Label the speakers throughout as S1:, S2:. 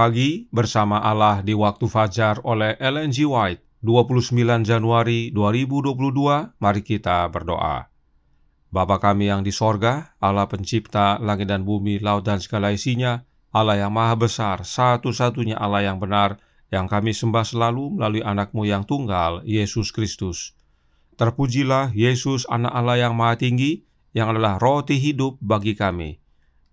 S1: pagi bersama Allah di waktu fajar oleh LNG White, 29 Januari 2022, mari kita berdoa. Bapa kami yang di sorga, Allah pencipta langit dan bumi, laut dan segala isinya, Allah yang maha besar, satu-satunya Allah yang benar, yang kami sembah selalu melalui anakmu yang tunggal, Yesus Kristus. Terpujilah Yesus anak Allah yang maha tinggi, yang adalah roti hidup bagi kami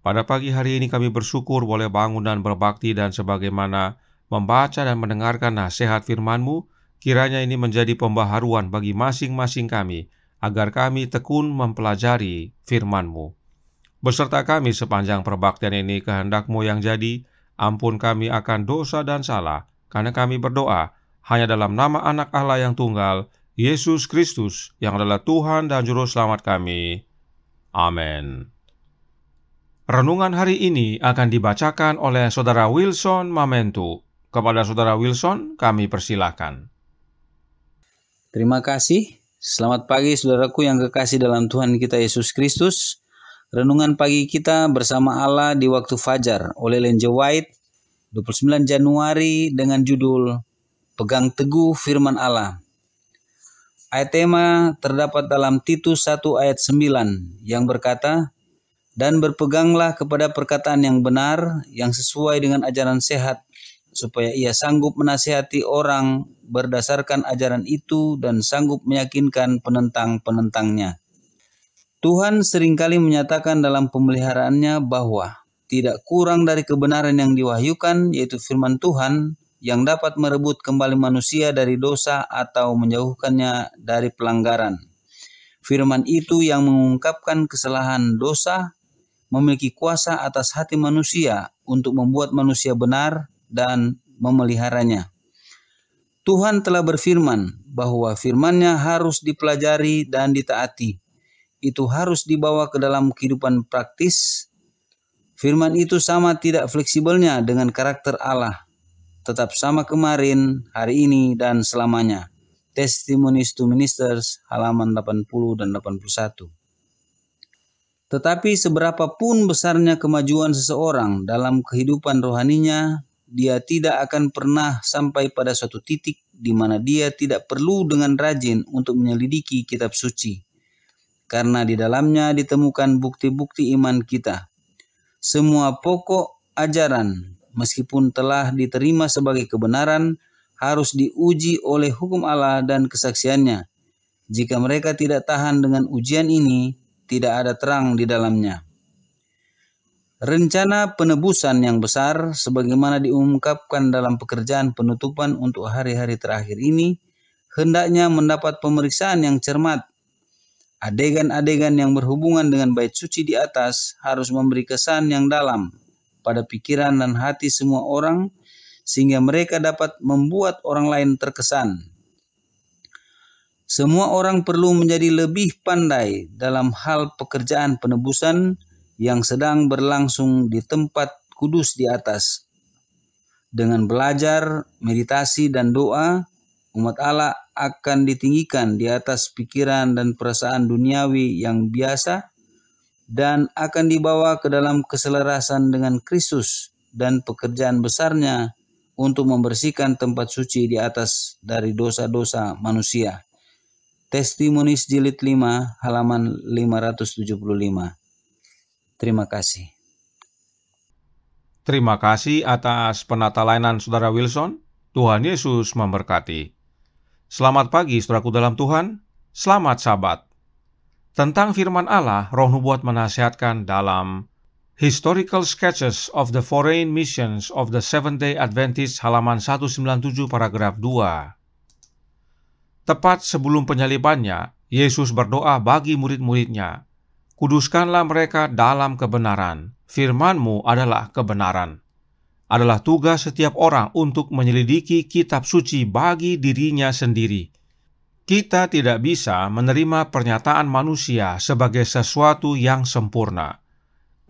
S1: pada pagi hari ini kami bersyukur boleh bangun dan berbakti dan sebagaimana membaca dan mendengarkan nasihat firman-Mu, kiranya ini menjadi pembaharuan bagi masing-masing kami, agar kami tekun mempelajari firman-Mu. Beserta kami sepanjang perbaktian ini kehendak-Mu yang jadi, ampun kami akan dosa dan salah, karena kami berdoa hanya dalam nama anak Allah yang tunggal, Yesus Kristus, yang adalah Tuhan dan Juru Selamat kami. Amin. Renungan hari ini akan dibacakan oleh Saudara Wilson Mamentu. Kepada Saudara
S2: Wilson, kami persilakan. Terima kasih. Selamat pagi saudaraku yang kekasih dalam Tuhan kita Yesus Kristus. Renungan pagi kita bersama Allah di waktu fajar oleh Lenje White 29 Januari dengan judul Pegang Teguh Firman Allah. Ayat tema terdapat dalam Titus 1 ayat 9 yang berkata, dan berpeganglah kepada perkataan yang benar, yang sesuai dengan ajaran sehat, supaya ia sanggup menasihati orang berdasarkan ajaran itu dan sanggup meyakinkan penentang-penentangnya. Tuhan seringkali menyatakan dalam pemeliharaannya bahwa tidak kurang dari kebenaran yang diwahyukan, yaitu firman Tuhan, yang dapat merebut kembali manusia dari dosa atau menjauhkannya dari pelanggaran. Firman itu yang mengungkapkan kesalahan dosa memiliki kuasa atas hati manusia untuk membuat manusia benar dan memeliharanya. Tuhan telah berfirman bahwa firman-Nya harus dipelajari dan ditaati. Itu harus dibawa ke dalam kehidupan praktis. Firman itu sama tidak fleksibelnya dengan karakter Allah. Tetap sama kemarin, hari ini, dan selamanya. Testimonies to Ministers halaman 80 dan 81. Tetapi seberapa pun besarnya kemajuan seseorang dalam kehidupan rohaninya, dia tidak akan pernah sampai pada suatu titik di mana dia tidak perlu dengan rajin untuk menyelidiki kitab suci, karena di dalamnya ditemukan bukti-bukti iman kita. Semua pokok ajaran, meskipun telah diterima sebagai kebenaran, harus diuji oleh hukum Allah dan kesaksiannya. Jika mereka tidak tahan dengan ujian ini, tidak ada terang di dalamnya. Rencana penebusan yang besar sebagaimana diungkapkan dalam pekerjaan penutupan untuk hari-hari terakhir ini hendaknya mendapat pemeriksaan yang cermat. Adegan-adegan yang berhubungan dengan bait suci di atas harus memberi kesan yang dalam pada pikiran dan hati semua orang sehingga mereka dapat membuat orang lain terkesan. Semua orang perlu menjadi lebih pandai dalam hal pekerjaan penebusan yang sedang berlangsung di tempat kudus di atas. Dengan belajar, meditasi, dan doa, umat Allah akan ditinggikan di atas pikiran dan perasaan duniawi yang biasa dan akan dibawa ke dalam keselarasan dengan Kristus dan pekerjaan besarnya untuk membersihkan tempat suci di atas dari dosa-dosa manusia. Testimonis jilid 5 halaman 575. Terima kasih.
S1: Terima kasih atas penata layanan Saudara Wilson. Tuhan Yesus memberkati. Selamat pagi Saudaraku dalam Tuhan. Selamat Sabat. Tentang firman Allah, Roh Nubuat menasihatkan dalam Historical Sketches of the Foreign Missions of the Seventh-day Adventist halaman 197 paragraf 2 Tepat sebelum penyalibannya, Yesus berdoa bagi murid-muridnya, Kuduskanlah mereka dalam kebenaran, firmanmu adalah kebenaran. Adalah tugas setiap orang untuk menyelidiki kitab suci bagi dirinya sendiri. Kita tidak bisa menerima pernyataan manusia sebagai sesuatu yang sempurna.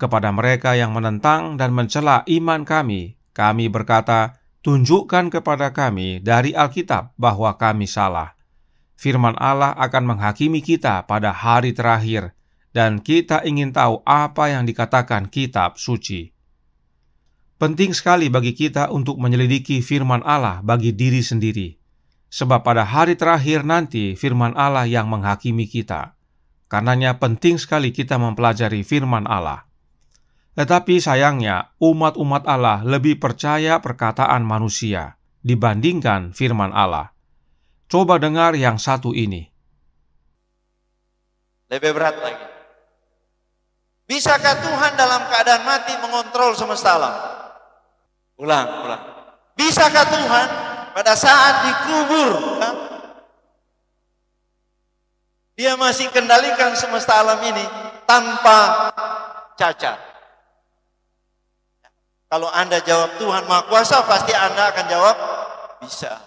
S1: Kepada mereka yang menentang dan mencela iman kami, kami berkata, "Tunjukkan kepada kami dari Alkitab bahwa kami salah." firman Allah akan menghakimi kita pada hari terakhir, dan kita ingin tahu apa yang dikatakan Kitab Suci. Penting sekali bagi kita untuk menyelidiki firman Allah bagi diri sendiri, sebab pada hari terakhir nanti firman Allah yang menghakimi kita. Karenanya, penting sekali kita mempelajari firman Allah. Tetapi sayangnya, umat-umat Allah lebih percaya perkataan manusia dibandingkan firman Allah. Coba dengar yang satu ini.
S3: Lebih berat lagi. Bisakah Tuhan dalam keadaan mati mengontrol semesta alam? Ulang, ulang. Bisakah Tuhan pada saat dikubur kan? Dia masih kendalikan semesta alam ini tanpa cacat. Kalau Anda jawab Tuhan Maha Kuasa, pasti Anda akan jawab bisa.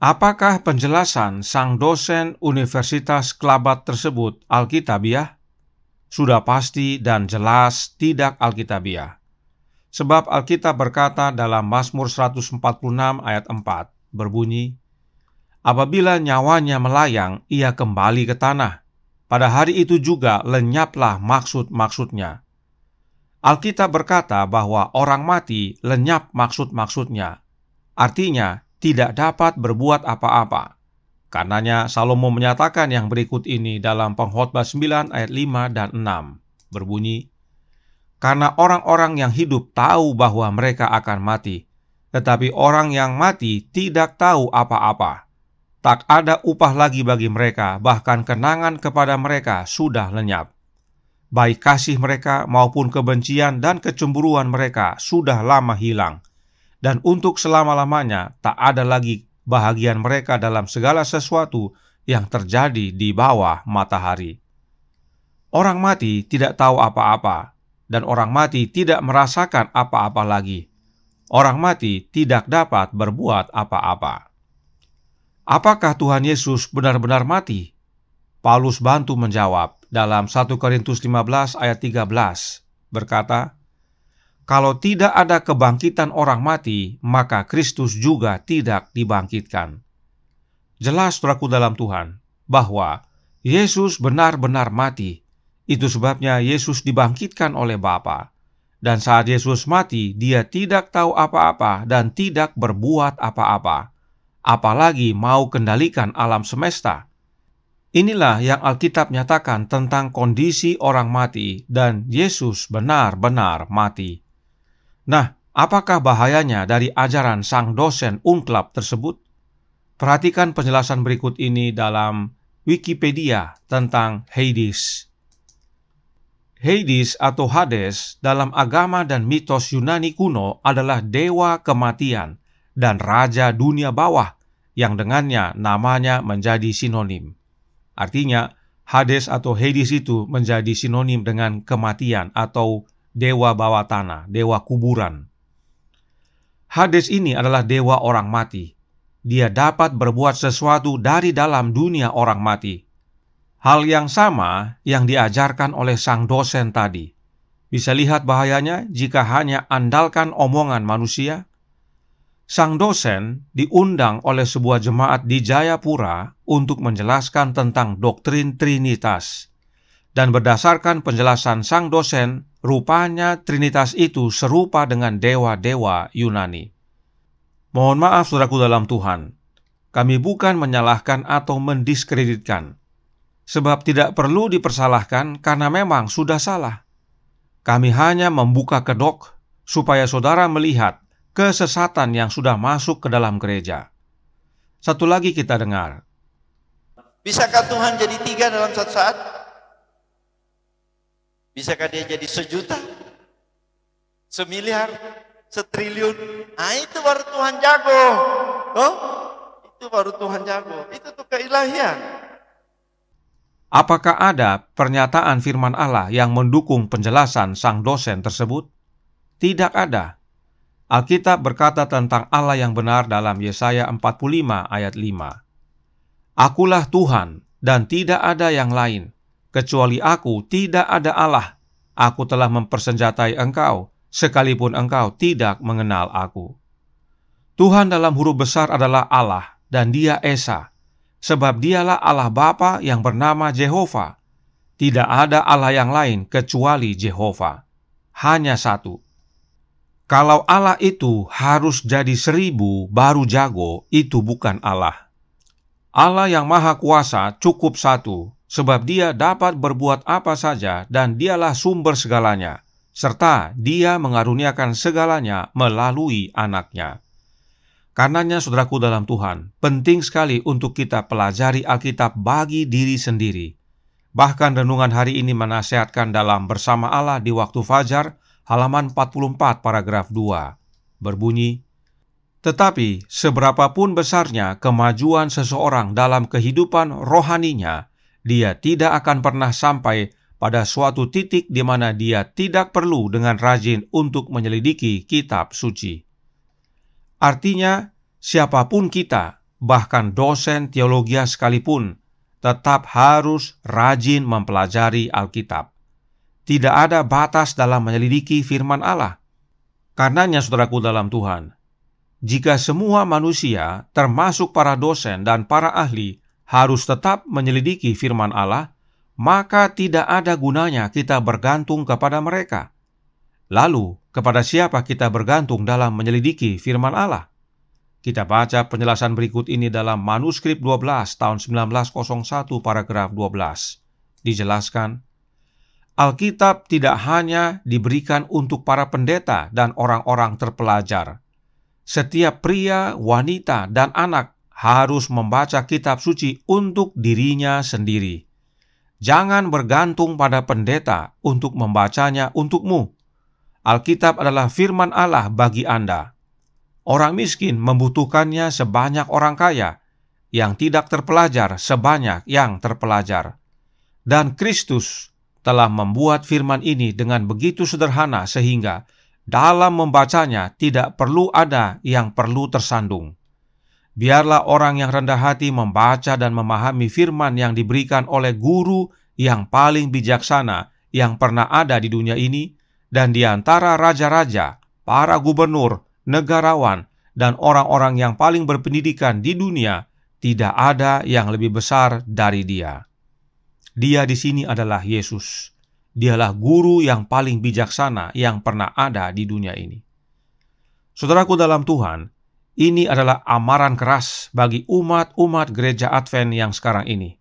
S1: Apakah penjelasan sang dosen Universitas Kelabat tersebut Alkitabiah? Sudah pasti dan jelas tidak Alkitabiah. Sebab Alkitab berkata dalam Mazmur 146 ayat 4 berbunyi, Apabila nyawanya melayang, ia kembali ke tanah. Pada hari itu juga lenyaplah maksud-maksudnya. Alkitab berkata bahwa orang mati lenyap maksud-maksudnya. Artinya, tidak dapat berbuat apa-apa. Karenanya Salomo menyatakan yang berikut ini dalam pengkhotbah 9 ayat 5 dan 6 berbunyi Karena orang-orang yang hidup tahu bahwa mereka akan mati tetapi orang yang mati tidak tahu apa-apa tak ada upah lagi bagi mereka bahkan kenangan kepada mereka sudah lenyap baik kasih mereka maupun kebencian dan kecemburuan mereka sudah lama hilang dan untuk selama-lamanya tak ada lagi bahagian mereka dalam segala sesuatu yang terjadi di bawah matahari. Orang mati tidak tahu apa-apa, dan orang mati tidak merasakan apa-apa lagi. Orang mati tidak dapat berbuat apa-apa. Apakah Tuhan Yesus benar-benar mati? Paulus bantu menjawab dalam 1 Korintus 15 ayat 13 berkata, kalau tidak ada kebangkitan orang mati, maka Kristus juga tidak dibangkitkan. Jelas teraku dalam Tuhan bahwa Yesus benar-benar mati. Itu sebabnya Yesus dibangkitkan oleh Bapa. Dan saat Yesus mati, dia tidak tahu apa-apa dan tidak berbuat apa-apa. Apalagi mau kendalikan alam semesta. Inilah yang Alkitab nyatakan tentang kondisi orang mati dan Yesus benar-benar mati. Nah, apakah bahayanya dari ajaran sang dosen unklap tersebut? Perhatikan penjelasan berikut ini dalam Wikipedia tentang Hades. Hades atau Hades dalam agama dan mitos Yunani kuno adalah dewa kematian dan raja dunia bawah yang dengannya namanya menjadi sinonim. Artinya, Hades atau Hades itu menjadi sinonim dengan kematian atau dewa bawah tanah, dewa kuburan. Hades ini adalah dewa orang mati. Dia dapat berbuat sesuatu dari dalam dunia orang mati. Hal yang sama yang diajarkan oleh sang dosen tadi. Bisa lihat bahayanya jika hanya andalkan omongan manusia. Sang dosen diundang oleh sebuah jemaat di Jayapura untuk menjelaskan tentang doktrin Trinitas. Dan berdasarkan penjelasan sang dosen, Rupanya Trinitas itu serupa dengan dewa-dewa Yunani. Mohon maaf saudaraku dalam Tuhan, kami bukan menyalahkan atau mendiskreditkan, sebab tidak perlu dipersalahkan karena memang sudah salah. Kami hanya membuka kedok supaya saudara melihat kesesatan yang sudah masuk ke dalam gereja. Satu lagi kita dengar.
S3: Bisakah Tuhan jadi tiga dalam satu saat? Bisakah dia jadi sejuta? Semiliar? Setriliun? Nah itu baru Tuhan jago. Oh, itu baru Tuhan jago. Itu tuh keilahian.
S1: Apakah ada pernyataan firman Allah yang mendukung penjelasan sang dosen tersebut? Tidak ada. Alkitab berkata tentang Allah yang benar dalam Yesaya 45 ayat 5. Akulah Tuhan dan tidak ada yang lain kecuali aku tidak ada Allah. Aku telah mempersenjatai engkau, sekalipun engkau tidak mengenal aku. Tuhan dalam huruf besar adalah Allah, dan dia Esa, sebab dialah Allah Bapa yang bernama Jehovah. Tidak ada Allah yang lain kecuali Jehovah, Hanya satu. Kalau Allah itu harus jadi seribu baru jago, itu bukan Allah. Allah yang maha kuasa cukup satu, sebab dia dapat berbuat apa saja dan dialah sumber segalanya, serta dia mengaruniakan segalanya melalui anaknya. Karenanya saudaraku dalam Tuhan, penting sekali untuk kita pelajari Alkitab bagi diri sendiri. Bahkan renungan hari ini menasehatkan dalam bersama Allah di waktu fajar, halaman 44 paragraf 2. Berbunyi, tetapi, seberapapun besarnya kemajuan seseorang dalam kehidupan rohaninya, dia tidak akan pernah sampai pada suatu titik di mana dia tidak perlu dengan rajin untuk menyelidiki kitab suci. Artinya, siapapun kita, bahkan dosen teologi sekalipun, tetap harus rajin mempelajari Alkitab. Tidak ada batas dalam menyelidiki firman Allah. Karenanya saudaraku dalam Tuhan, jika semua manusia, termasuk para dosen dan para ahli, harus tetap menyelidiki firman Allah, maka tidak ada gunanya kita bergantung kepada mereka. Lalu, kepada siapa kita bergantung dalam menyelidiki firman Allah? Kita baca penjelasan berikut ini dalam manuskrip 12 tahun 1901 paragraf 12. Dijelaskan, Alkitab tidak hanya diberikan untuk para pendeta dan orang-orang terpelajar. Setiap pria, wanita, dan anak harus membaca kitab suci untuk dirinya sendiri. Jangan bergantung pada pendeta untuk membacanya untukmu. Alkitab adalah firman Allah bagi Anda. Orang miskin membutuhkannya sebanyak orang kaya, yang tidak terpelajar sebanyak yang terpelajar. Dan Kristus telah membuat firman ini dengan begitu sederhana sehingga dalam membacanya tidak perlu ada yang perlu tersandung. Biarlah orang yang rendah hati membaca dan memahami firman yang diberikan oleh guru yang paling bijaksana yang pernah ada di dunia ini, dan di antara raja-raja, para gubernur, negarawan, dan orang-orang yang paling berpendidikan di dunia, tidak ada yang lebih besar dari dia. Dia di sini adalah Yesus. Dialah guru yang paling bijaksana yang pernah ada di dunia ini. Saudaraku dalam Tuhan, ini adalah amaran keras bagi umat-umat gereja Advent yang sekarang ini.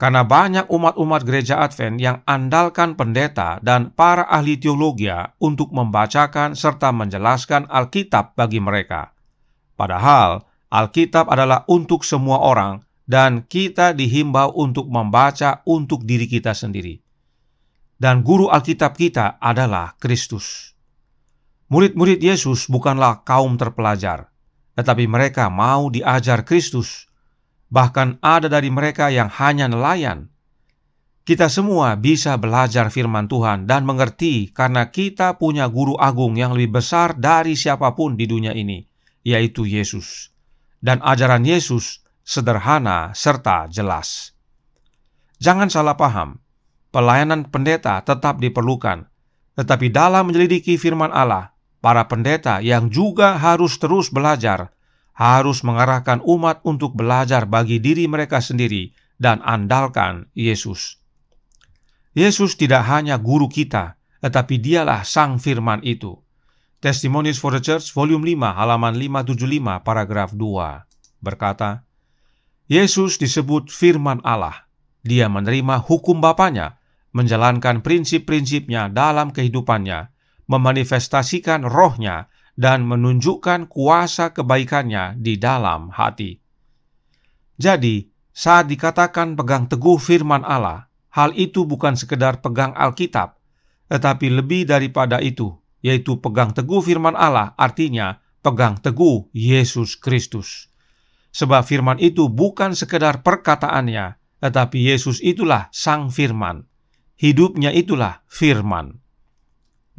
S1: Karena banyak umat-umat gereja Advent yang andalkan pendeta dan para ahli teologi untuk membacakan serta menjelaskan Alkitab bagi mereka. Padahal Alkitab adalah untuk semua orang dan kita dihimbau untuk membaca untuk diri kita sendiri. Dan guru Alkitab kita adalah Kristus. Murid-murid Yesus bukanlah kaum terpelajar, tetapi mereka mau diajar Kristus. Bahkan ada dari mereka yang hanya nelayan. Kita semua bisa belajar firman Tuhan dan mengerti karena kita punya guru agung yang lebih besar dari siapapun di dunia ini, yaitu Yesus. Dan ajaran Yesus sederhana serta jelas. Jangan salah paham, pelayanan pendeta tetap diperlukan, tetapi dalam menyelidiki firman Allah, para pendeta yang juga harus terus belajar, harus mengarahkan umat untuk belajar bagi diri mereka sendiri dan andalkan Yesus. Yesus tidak hanya guru kita, tetapi dialah sang firman itu. Testimonies for the Church, volume 5, halaman 575, paragraf 2, berkata, Yesus disebut firman Allah. Dia menerima hukum Bapaknya, menjalankan prinsip-prinsipnya dalam kehidupannya, memanifestasikan rohnya dan menunjukkan kuasa kebaikannya di dalam hati. Jadi, saat dikatakan pegang teguh firman Allah, hal itu bukan sekedar pegang Alkitab, tetapi lebih daripada itu, yaitu pegang teguh firman Allah artinya pegang teguh Yesus Kristus. Sebab firman itu bukan sekedar perkataannya, tetapi Yesus itulah sang firman. Hidupnya itulah firman.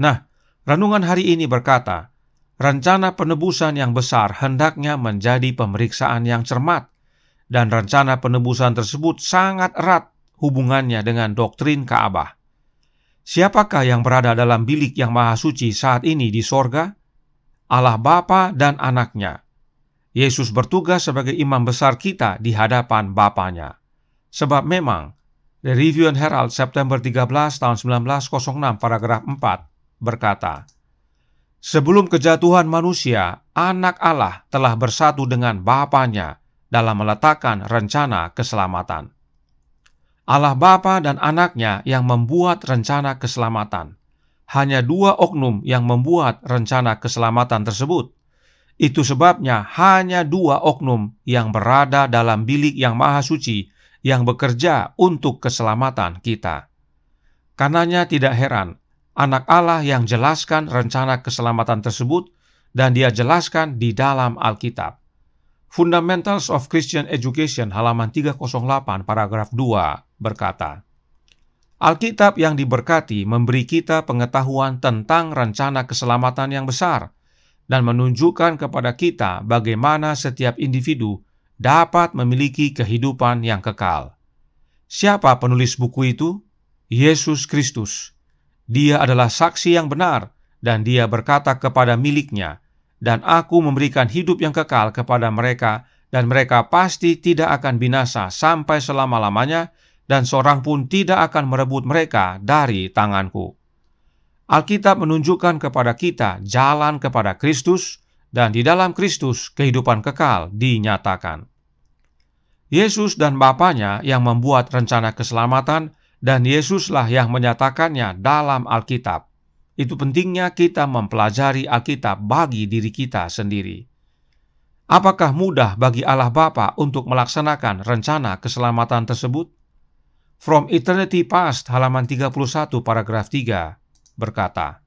S1: Nah, Renungan hari ini berkata, rencana penebusan yang besar hendaknya menjadi pemeriksaan yang cermat, dan rencana penebusan tersebut sangat erat hubungannya dengan doktrin Ka'bah. Siapakah yang berada dalam bilik yang maha suci saat ini di sorga? Allah Bapa dan anaknya. Yesus bertugas sebagai imam besar kita di hadapan Bapanya, Sebab memang, The Review and Herald September 13 tahun 1906 paragraf 4 berkata, Sebelum kejatuhan manusia, anak Allah telah bersatu dengan Bapaknya dalam meletakkan rencana keselamatan. Allah Bapa dan anaknya yang membuat rencana keselamatan. Hanya dua oknum yang membuat rencana keselamatan tersebut. Itu sebabnya hanya dua oknum yang berada dalam bilik yang maha suci yang bekerja untuk keselamatan kita. Karenanya tidak heran anak Allah yang jelaskan rencana keselamatan tersebut dan dia jelaskan di dalam Alkitab. Fundamentals of Christian Education halaman 308 paragraf 2 berkata, Alkitab yang diberkati memberi kita pengetahuan tentang rencana keselamatan yang besar dan menunjukkan kepada kita bagaimana setiap individu dapat memiliki kehidupan yang kekal. Siapa penulis buku itu? Yesus Kristus. Dia adalah saksi yang benar, dan dia berkata kepada miliknya, "Dan aku memberikan hidup yang kekal kepada mereka, dan mereka pasti tidak akan binasa sampai selama-lamanya, dan seorang pun tidak akan merebut mereka dari tanganku." Alkitab menunjukkan kepada kita jalan kepada Kristus, dan di dalam Kristus kehidupan kekal dinyatakan. Yesus dan Bapaknya yang membuat rencana keselamatan dan Yesuslah yang menyatakannya dalam Alkitab. Itu pentingnya kita mempelajari Alkitab bagi diri kita sendiri. Apakah mudah bagi Allah Bapa untuk melaksanakan rencana keselamatan tersebut? From Eternity Past halaman 31 paragraf 3 berkata,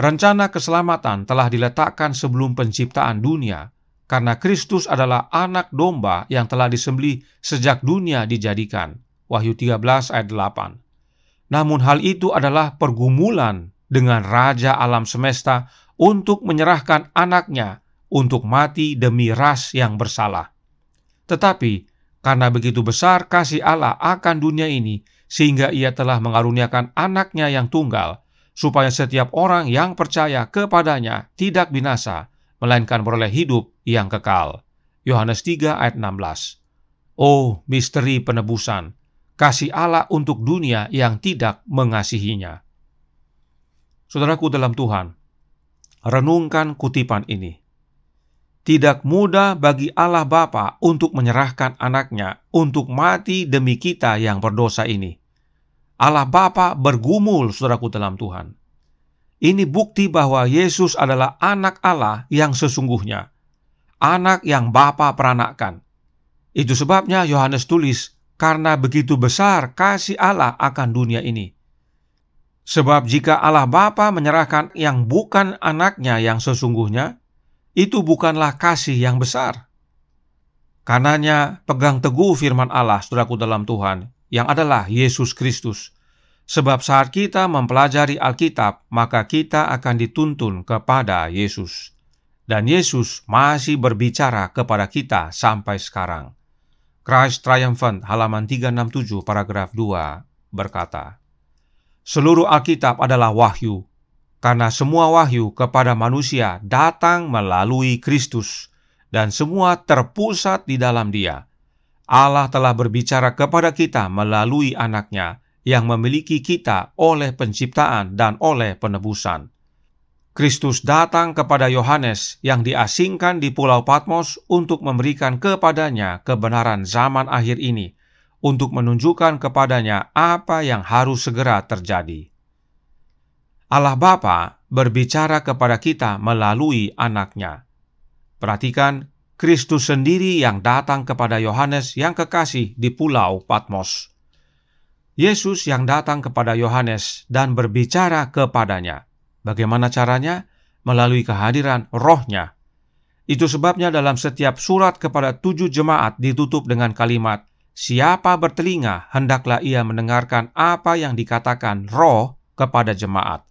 S1: Rencana keselamatan telah diletakkan sebelum penciptaan dunia, karena Kristus adalah anak domba yang telah disembelih sejak dunia dijadikan. Wahyu 13 ayat 8. Namun hal itu adalah pergumulan dengan Raja alam semesta untuk menyerahkan anaknya untuk mati demi ras yang bersalah. Tetapi karena begitu besar kasih Allah akan dunia ini, sehingga ia telah mengaruniakan anaknya yang tunggal, supaya setiap orang yang percaya kepadanya tidak binasa, melainkan beroleh hidup yang kekal. Yohanes 3 ayat 16 Oh, misteri penebusan! kasih Allah untuk dunia yang tidak mengasihinya. Saudaraku dalam Tuhan, renungkan kutipan ini. Tidak mudah bagi Allah Bapa untuk menyerahkan anaknya untuk mati demi kita yang berdosa ini. Allah Bapa bergumul, saudaraku dalam Tuhan. Ini bukti bahwa Yesus adalah anak Allah yang sesungguhnya. Anak yang Bapa peranakan. Itu sebabnya Yohanes tulis, karena begitu besar kasih Allah akan dunia ini. Sebab jika Allah Bapa menyerahkan yang bukan anaknya yang sesungguhnya, itu bukanlah kasih yang besar. Karenanya pegang teguh firman Allah, saudaraku dalam Tuhan, yang adalah Yesus Kristus. Sebab saat kita mempelajari Alkitab, maka kita akan dituntun kepada Yesus. Dan Yesus masih berbicara kepada kita sampai sekarang. Christ Triumphant halaman 367 paragraf 2 berkata, Seluruh Alkitab adalah wahyu, karena semua wahyu kepada manusia datang melalui Kristus, dan semua terpusat di dalam dia. Allah telah berbicara kepada kita melalui anaknya yang memiliki kita oleh penciptaan dan oleh penebusan. Kristus datang kepada Yohanes yang diasingkan di Pulau Patmos untuk memberikan kepadanya kebenaran zaman akhir ini, untuk menunjukkan kepadanya apa yang harus segera terjadi. Allah Bapa berbicara kepada kita melalui anaknya. Perhatikan, Kristus sendiri yang datang kepada Yohanes yang kekasih di Pulau Patmos. Yesus yang datang kepada Yohanes dan berbicara kepadanya – Bagaimana caranya? Melalui kehadiran rohnya. Itu sebabnya dalam setiap surat kepada tujuh jemaat ditutup dengan kalimat, Siapa bertelinga, hendaklah ia mendengarkan apa yang dikatakan roh kepada jemaat.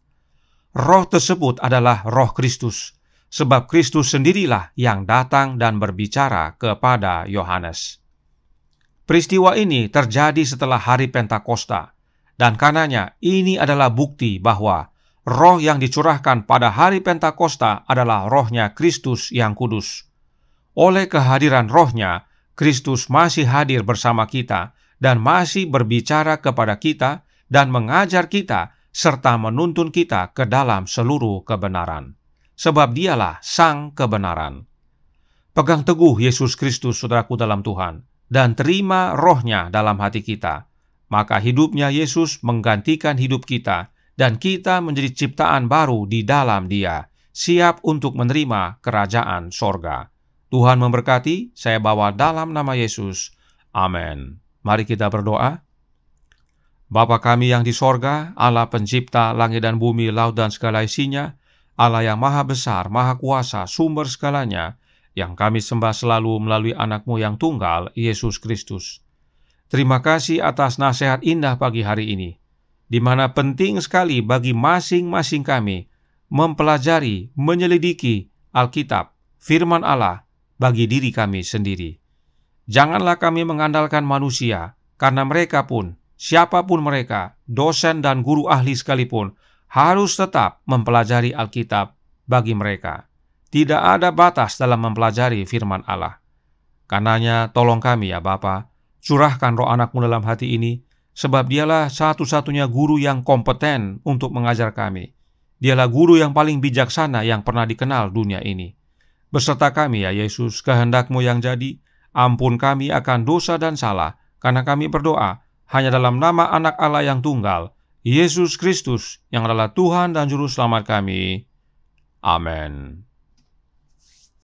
S1: Roh tersebut adalah roh Kristus, sebab Kristus sendirilah yang datang dan berbicara kepada Yohanes. Peristiwa ini terjadi setelah hari Pentakosta, dan karenanya ini adalah bukti bahwa roh yang dicurahkan pada hari Pentakosta adalah rohnya Kristus yang kudus. Oleh kehadiran rohnya, Kristus masih hadir bersama kita dan masih berbicara kepada kita dan mengajar kita serta menuntun kita ke dalam seluruh kebenaran. Sebab dialah sang kebenaran. Pegang teguh Yesus Kristus saudaraku dalam Tuhan dan terima rohnya dalam hati kita. Maka hidupnya Yesus menggantikan hidup kita dan kita menjadi ciptaan baru di dalam Dia, siap untuk menerima kerajaan sorga. Tuhan memberkati, saya bawa dalam nama Yesus. Amin. Mari kita berdoa. Bapa kami yang di sorga, Allah pencipta langit dan bumi, laut dan segala isinya, Allah yang maha besar, maha kuasa, sumber segalanya, yang kami sembah selalu melalui anakmu yang tunggal, Yesus Kristus. Terima kasih atas nasihat indah pagi hari ini di mana penting sekali bagi masing-masing kami mempelajari, menyelidiki Alkitab, firman Allah bagi diri kami sendiri. Janganlah kami mengandalkan manusia, karena mereka pun, siapapun mereka, dosen dan guru ahli sekalipun, harus tetap mempelajari Alkitab bagi mereka. Tidak ada batas dalam mempelajari firman Allah. Karenanya tolong kami ya Bapak curahkan roh anakmu dalam hati ini, sebab dialah satu-satunya guru yang kompeten untuk mengajar kami. Dialah guru yang paling bijaksana yang pernah dikenal dunia ini. Beserta kami ya Yesus, kehendakmu yang jadi, ampun kami akan dosa dan salah, karena kami berdoa hanya dalam nama anak Allah yang tunggal, Yesus Kristus, yang adalah Tuhan dan Juru Selamat kami. Amin.